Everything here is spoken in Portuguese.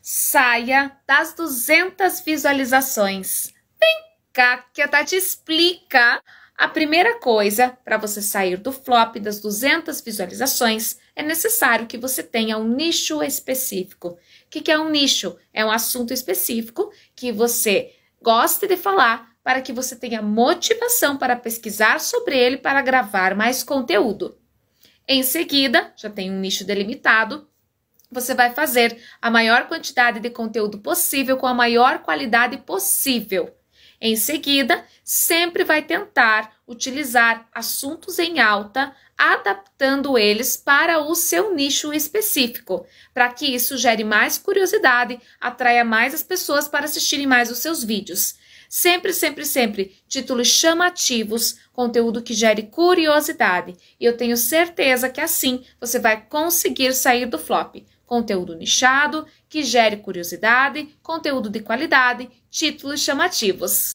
saia das 200 visualizações. Vem cá que a Tati tá explica. A primeira coisa para você sair do flop das 200 visualizações é necessário que você tenha um nicho específico. O que, que é um nicho? É um assunto específico que você goste de falar para que você tenha motivação para pesquisar sobre ele para gravar mais conteúdo. Em seguida, já tem um nicho delimitado, você vai fazer a maior quantidade de conteúdo possível com a maior qualidade possível. Em seguida, sempre vai tentar utilizar assuntos em alta, adaptando eles para o seu nicho específico, para que isso gere mais curiosidade, atraia mais as pessoas para assistirem mais os seus vídeos. Sempre, sempre, sempre títulos chamativos, conteúdo que gere curiosidade. E eu tenho certeza que assim você vai conseguir sair do flop. Conteúdo nichado, que gere curiosidade, conteúdo de qualidade, títulos chamativos.